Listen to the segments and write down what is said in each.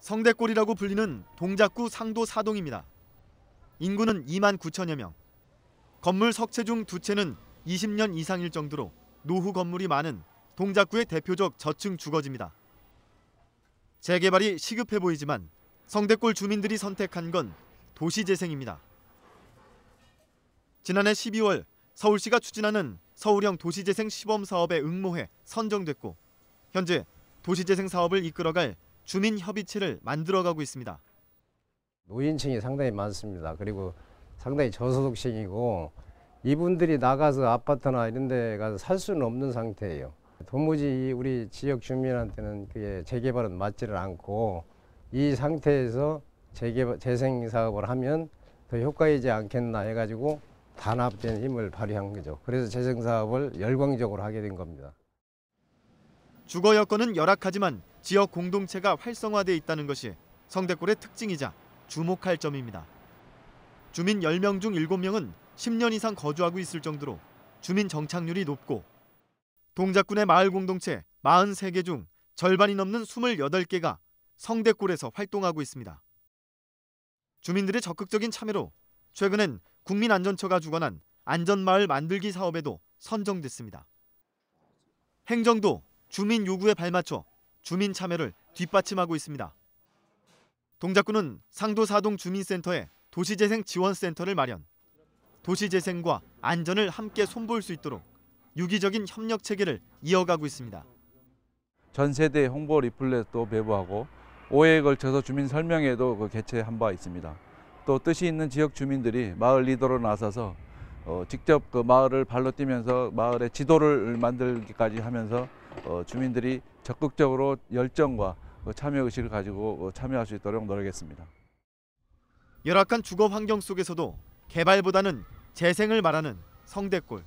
성대골이라고 불리는 동작구 상도 4동입니다. 인구는 2만 9천여 명. 건물 석채 중 두 채는 20년 이상일 정도로 노후 건물이 많은 동작구의 대표적 저층 주거지입니다. 재개발이 시급해 보이지만 성대골 주민들이 선택한 건 도시 재생입니다. 지난해 12월 서울시가 추진하는 서울형 도시재생 시범 사업에 응모해 선정됐고 현재 도시재생 사업을 이끌어갈 주민 협의체를 만들어가고 있습니다. 노인층이 상당히 많습니다. 그리고 상당히 저소득층이고 이분들이 나가서 아파트나 이런 데 가서 살 수는 없는 상태예요. 도무지 우리 지역 주민한테는 그게 재개발은 맞지를 않고 이 상태에서 재개발, 재생 사업을 하면 더 효과이지 않겠나 해가지고 단합된 힘을 발휘한 거죠. 그래서 재생 사업을 열광적으로 하게 된 겁니다. 주거 여건은 열악하지만 지역 공동체가 활성화돼 있다는 것이 성대골의 특징이자 주목할 점입니다. 주민 10명 중 7명은 10년 이상 거주하고 있을 정도로 주민 정착률이 높고 동작군의 마을 공동체 43개 중 절반이 넘는 28개가 성대골에서 활동하고 있습니다. 주민들의 적극적인 참여로 최근엔 국민안전처가 주관한 안전마을 만들기 사업에도 선정됐습니다. 행정도 주민 요구에 발맞춰 주민 참여를 뒷받침하고 있습니다. 동작구는 상도 사동 주민센터에 도시재생 지원센터를 마련. 도시재생과 안전을 함께 손볼 수 있도록 유기적인 협력 체계를 이어가고 있습니다. 전 세대 홍보 리플렛도 배부하고 5회에 걸쳐서 주민 설명회도 그 개최한 바 있습니다. 또 뜻이 있는 지역 주민들이 마을 리더로 나서서 어, 직접 그 마을을 발로 뛰면서 마을의 지도를 만들기까지 하면서 어, 주민들이 적극적으로 열정과 어, 참여 의식을 가지고 어, 참여할 수 있도록 노력했습니다. 열악한 주거 환경 속에서도 개발보다는 재생을 말하는 성대골.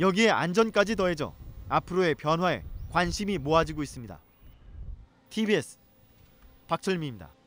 여기에 안전까지 더해져 앞으로의 변화에 관심이 모아지고 있습니다. TBS 박철미입니다.